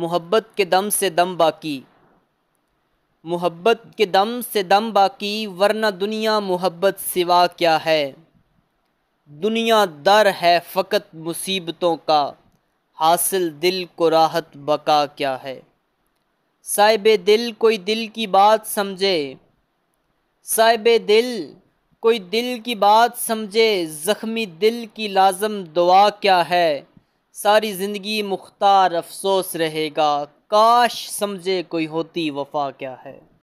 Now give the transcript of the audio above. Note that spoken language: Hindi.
मोहब्बत के दम से दम बाकी मोहब्बत के दम से दम बाकी वरना दुनिया मोहब्बत सिवा क्या है दुनिया दर है फ़कत मुसीबतों का हासिल दिल को राहत बका क्या है साहिब दिल कोई दिल की बात समझे साहिब दिल कोई दिल की बात समझे ज़ख्मी दिल की लाजम दुआ क्या है सारी ज़िंदगी मुख्तार अफसोस रहेगा काश समझे कोई होती वफा क्या है